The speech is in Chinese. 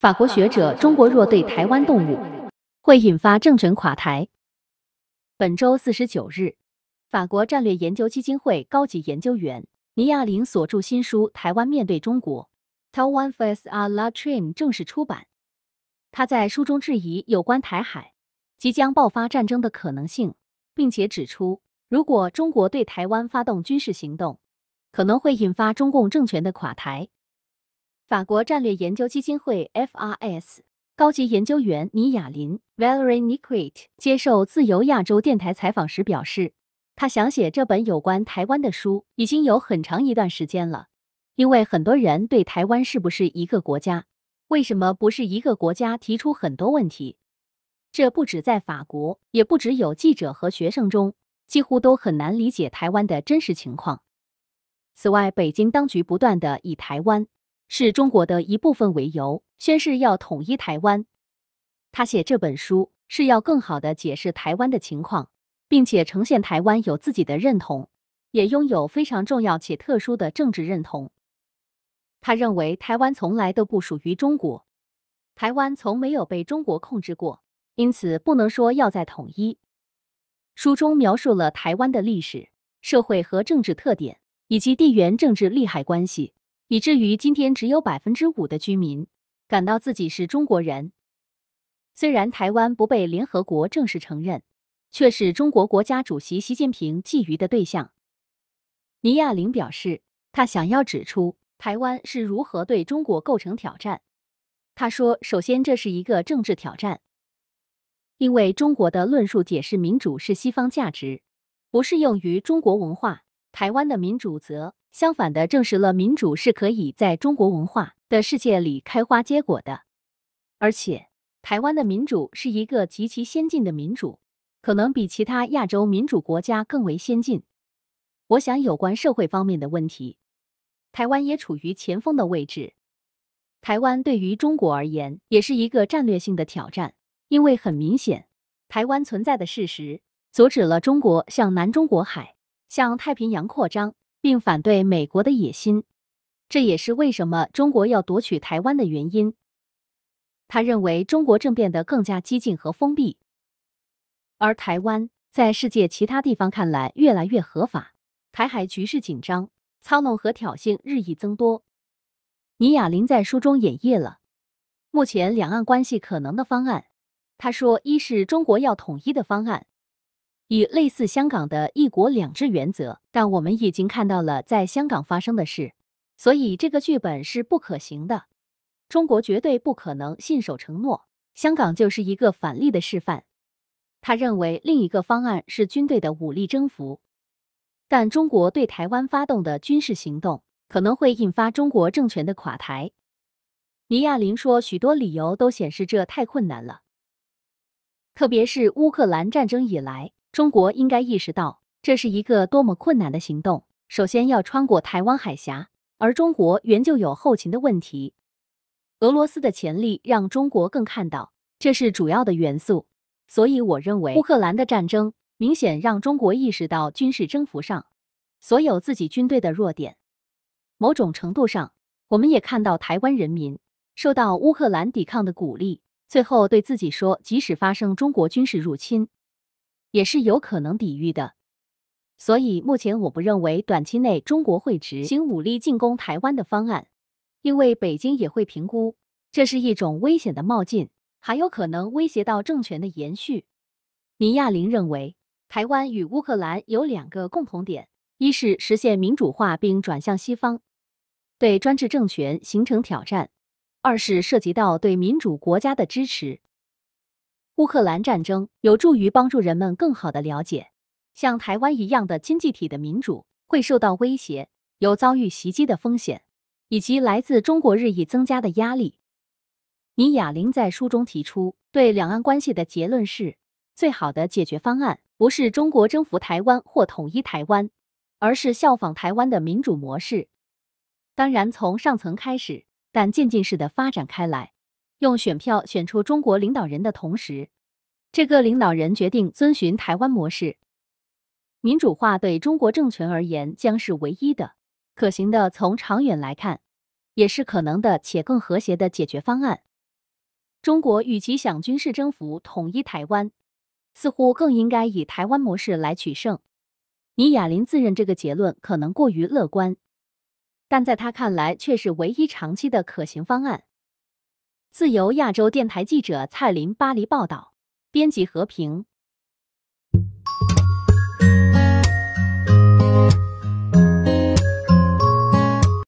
法国学者，中国若对台湾动武，会引发政权垮台。本周四十九日，法国战略研究基金会高级研究员尼亚林所著新书《台湾面对中国》（台湾面对中 m 正式出版。他在书中质疑有关台海即将爆发战争的可能性，并且指出，如果中国对台湾发动军事行动，可能会引发中共政权的垮台。法国战略研究基金会 （FRS） 高级研究员尼雅林 （Valerie n i q u r e t 接受自由亚洲电台采访时表示，他想写这本有关台湾的书已经有很长一段时间了，因为很多人对台湾是不是一个国家、为什么不是一个国家提出很多问题。这不止在法国，也不只有记者和学生中，几乎都很难理解台湾的真实情况。此外，北京当局不断的以台湾。是中国的一部分为由，宣誓要统一台湾。他写这本书是要更好地解释台湾的情况，并且呈现台湾有自己的认同，也拥有非常重要且特殊的政治认同。他认为台湾从来都不属于中国，台湾从没有被中国控制过，因此不能说要在统一。书中描述了台湾的历史、社会和政治特点，以及地缘政治利害关系。以至于今天只有百分之五的居民感到自己是中国人。虽然台湾不被联合国正式承认，却是中国国家主席习近平觊觎的对象。尼亚林表示，他想要指出台湾是如何对中国构成挑战。他说：“首先，这是一个政治挑战，因为中国的论述解释民主是西方价值，不适用于中国文化。”台湾的民主则相反的证实了民主是可以在中国文化的世界里开花结果的，而且台湾的民主是一个极其先进的民主，可能比其他亚洲民主国家更为先进。我想有关社会方面的问题，台湾也处于前锋的位置。台湾对于中国而言也是一个战略性的挑战，因为很明显，台湾存在的事实阻止了中国向南中国海。向太平洋扩张，并反对美国的野心，这也是为什么中国要夺取台湾的原因。他认为中国正变得更加激进和封闭，而台湾在世界其他地方看来越来越合法。台海局势紧张，操弄和挑衅日益增多。倪雅林在书中演绎了目前两岸关系可能的方案。他说，一是中国要统一的方案。以类似香港的一国两制原则，但我们已经看到了在香港发生的事，所以这个剧本是不可行的。中国绝对不可能信守承诺。香港就是一个反例的示范。他认为另一个方案是军队的武力征服，但中国对台湾发动的军事行动可能会引发中国政权的垮台。尼亚林说，许多理由都显示这太困难了，特别是乌克兰战争以来。中国应该意识到这是一个多么困难的行动。首先要穿过台湾海峡，而中国原就有后勤的问题。俄罗斯的潜力让中国更看到这是主要的元素。所以我认为，乌克兰的战争明显让中国意识到军事征服上所有自己军队的弱点。某种程度上，我们也看到台湾人民受到乌克兰抵抗的鼓励，最后对自己说，即使发生中国军事入侵。也是有可能抵御的，所以目前我不认为短期内中国会执行武力进攻台湾的方案，因为北京也会评估这是一种危险的冒进，还有可能威胁到政权的延续。倪亚林认为，台湾与乌克兰有两个共同点：一是实现民主化并转向西方，对专制政权形成挑战；二是涉及到对民主国家的支持。乌克兰战争有助于帮助人们更好地了解，像台湾一样的经济体的民主会受到威胁，有遭遇袭击的风险，以及来自中国日益增加的压力。米雅玲在书中提出，对两岸关系的结论是：最好的解决方案不是中国征服台湾或统一台湾，而是效仿台湾的民主模式，当然从上层开始，但渐进式的发展开来。用选票选出中国领导人的同时，这个领导人决定遵循台湾模式民主化，对中国政权而言将是唯一的可行的，从长远来看也是可能的且更和谐的解决方案。中国与其想军事征服统一台湾，似乎更应该以台湾模式来取胜。倪雅林自认这个结论可能过于乐观，但在他看来却是唯一长期的可行方案。自由亚洲电台记者蔡林巴黎报道，编辑和平。